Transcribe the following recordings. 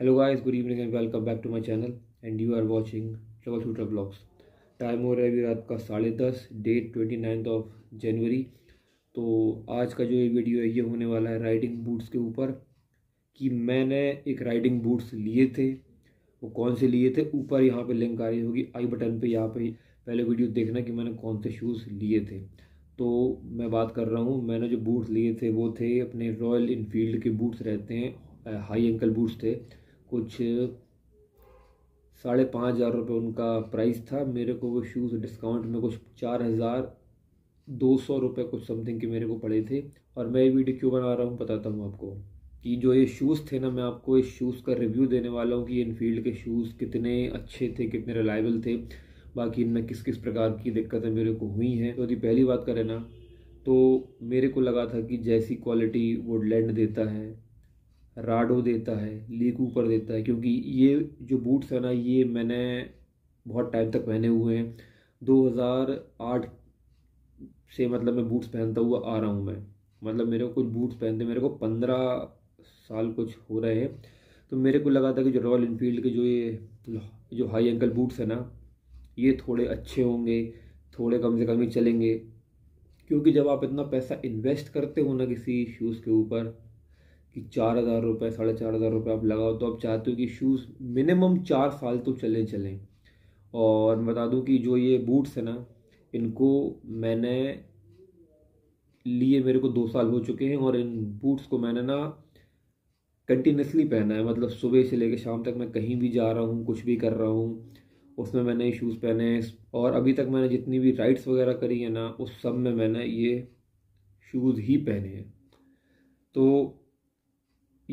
hello guys good evening and welcome back to my channel and you are watching troubleshooter vlogs time हो रहा है अभी रात का साढ़े दस date twenty ninth of January तो आज का जो ये वीडियो है ये होने वाला है राइडिंग बूट्स के ऊपर कि मैंने एक राइडिंग बूट्स लिए थे वो कौन से लिए थे ऊपर यहाँ पर लिंक आ रही होगी आई बटन पर यहाँ पर पहले वीडियो देखना कि मैंने कौन से शूज़ लिए थे तो मैं बात कर रहा हूँ मैंने जो बूट्स लिए थे वो थे अपने रॉयल इनफील्ड के बूट्स रहते हैं हाई एंकल बूट्स थे कुछ साढ़े पाँच हज़ार रुपये उनका प्राइस था मेरे को वो शूज़ डिस्काउंट में कुछ चार हज़ार दो सौ रुपये कुछ समथिंग के मेरे को पड़े थे और मैं ये वीडियो क्यों बना रहा हूँ बताता हूँ आपको कि जो ये शूज़ थे ना मैं आपको इस शूज़ का रिव्यू देने वाला हूँ कि इनफील्ड के शूज़ कितने अच्छे थे कितने रिलायबल थे बाकी इनमें किस किस प्रकार की दिक्कतें मेरे को हुई हैं तो यदि पहली बात करें ना तो मेरे को लगा था कि जैसी क्वालिटी वुडलैंड देता है राडो देता है लीक ऊपर देता है क्योंकि ये जो बूट्स है ना ये मैंने बहुत टाइम तक पहने हुए हैं 2008 से मतलब मैं बूट्स पहनता हुआ आ रहा हूँ मैं मतलब मेरे को कुछ बूट्स पहनते मेरे को पंद्रह साल कुछ हो रहे हैं तो मेरे को लगा था कि जो रॉयल इनफील्ड के जो ये जो हाई एंकल बूट्स है ना ये थोड़े अच्छे होंगे थोड़े कम से कम ही चलेंगे क्योंकि जब आप इतना पैसा इन्वेस्ट करते हो ना किसी शूज़ के ऊपर कि चार हज़ार रुपये साढ़े चार हज़ार रुपये आप लगाओ तो आप चाहते हो कि शूज़ मिनिमम चार साल तो चले चलें और बता दूं कि जो ये बूट्स हैं ना इनको मैंने लिए मेरे को दो साल हो चुके हैं और इन बूट्स को मैंने ना कंटिन्यूसली पहना है मतलब सुबह से लेकर शाम तक मैं कहीं भी जा रहा हूँ कुछ भी कर रहा हूँ उसमें मैंने ये शूज़ पहने हैं और अभी तक मैंने जितनी भी राइड्स वगैरह करी है ना उस सब में मैंने ये शूज़ ही पहने हैं तो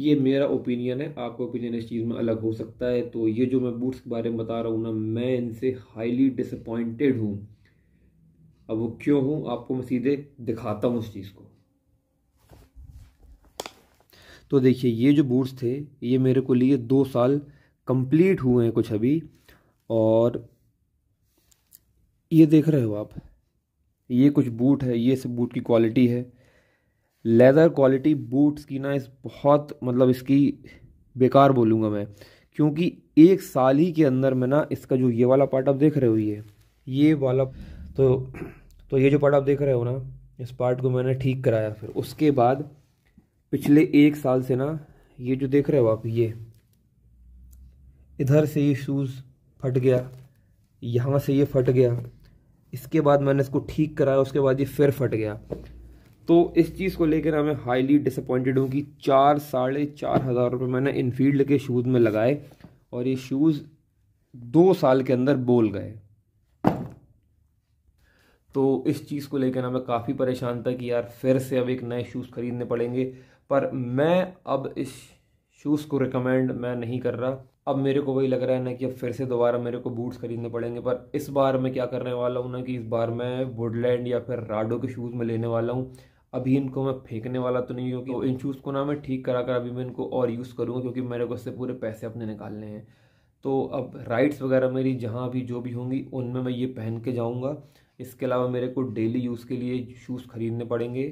ये मेरा ओपिनियन है आपका ओपिनियन इस चीज़ में अलग हो सकता है तो ये जो मैं बूट्स के बारे में बता रहा हूँ ना मैं इनसे हाईली डिसअपॉइंटेड हूँ अब वो क्यों हूँ आपको मैं सीधे दिखाता हूँ उस चीज़ को तो देखिए ये जो बूट्स थे ये मेरे को लिए दो साल कंप्लीट हुए हैं कुछ अभी और ये देख रहे हो आप ये कुछ बूट है ये सब बूट की क्वालिटी है लेदर क्वालिटी बूट्स की ना इस बहुत मतलब इसकी बेकार बोलूँगा मैं क्योंकि एक साल ही के अंदर में ना इसका जो ये वाला पार्ट आप देख रहे हो ये ये वाला तो तो ये जो पार्ट आप देख रहे हो ना इस पार्ट को मैंने ठीक कराया फिर उसके बाद पिछले एक साल से ना ये जो देख रहे हो आप ये इधर से ये शूज़ फट गया यहाँ से ये फट गया इसके बाद मैंने इसको ठीक कराया उसके बाद ये फिर फट गया तो इस चीज़ को लेकर हमें हाईली डिसअपॉइंटेड हूँ कि चार साढ़े चार हज़ार रुपये मैंने इनफील्ड के शूज़ में लगाए और ये शूज़ दो साल के अंदर बोल गए तो इस चीज़ को लेकर मैं काफ़ी परेशान था कि यार फिर से अब एक नए शूज़ ख़रीदने पड़ेंगे पर मैं अब इस शूज़ को रिकमेंड मैं नहीं कर रहा अब मेरे को वही लग रहा है ना कि अब फिर से दोबारा मेरे को बूट्स ख़रीदने पड़ेंगे पर इस बार मैं क्या करने वाला हूँ ना कि इस बार मैं वुडलैंड या फिर राडो के शूज़ में लेने वाला हूँ अभी इनको मैं फेंकने वाला तो नहीं हूँ तो इन शूज़ को ना मैं ठीक करा कर अभी मैं इनको और यूज़ करूँगा क्योंकि मेरे को इससे पूरे पैसे अपने निकालने हैं तो अब राइड्स वगैरह मेरी जहाँ भी जो भी होंगी उनमें मैं ये पहन के जाऊँगा इसके अलावा मेरे को डेली यूज़ के लिए शूज़ ख़रीदने पड़ेंगे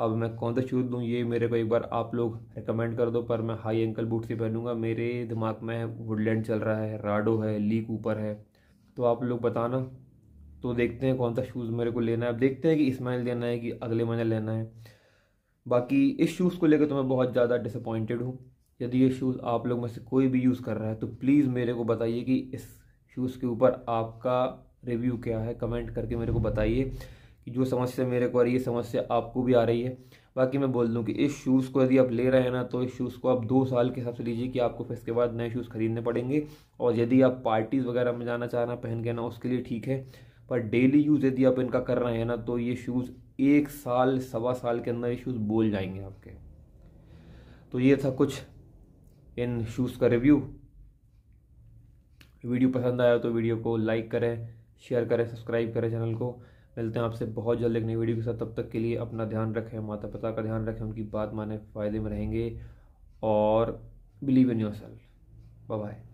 अब मैं कौन सा शूज़ लूँ ये मेरे को एक बार आप लोग रिकमेंड कर दो पर मैं हाई एंकल बूट्स ही पहनूंगा मेरे दिमाग में वुडलैंड चल रहा है राडो है ली कूपर है तो आप लोग बताना तो देखते हैं कौन सा शूज़ मेरे को लेना है अब देखते हैं कि इस महीने लेना है कि अगले महीने लेना है बाकी इस शूज़ को लेकर तो मैं बहुत ज़्यादा डिसअपॉइंटेड हूँ यदि ये शूज़ आप लोग में से कोई भी यूज़ कर रहा है तो प्लीज़ मेरे को बताइए कि इस शूज़ के ऊपर आपका रिव्यू क्या है कमेंट करके मेरे को बताइए कि जो समस्या मेरे को आ रही है समस्या आपको भी आ रही है बाकी मैं बोल दूँ कि इस शूज़ को यदि आप ले रहे हैं ना तो इस शूज़ को आप दो साल के हिसाब से लीजिए कि आपको फिर इसके बाद नए शूज़ खरीदने पड़ेंगे और यदि आप पार्टीज़ वगैरह में जाना चाह रहे हैं पहन के ना उसके लिए ठीक है पर डेली यूज़ यदि आप इनका कर रहे हैं ना तो ये शूज़ एक साल सवा साल के अंदर ये शूज़ बोल जाएंगे आपके तो ये था कुछ इन शूज़ का रिव्यू वीडियो पसंद आया तो वीडियो को लाइक करें शेयर करें सब्सक्राइब करें चैनल को मिलते हैं आपसे बहुत जल्द एक नई वीडियो के साथ तब तक के लिए अपना ध्यान रखें माता पिता का ध्यान रखें उनकी बात माने फ़ायदे में रहेंगे और believe in yourself bye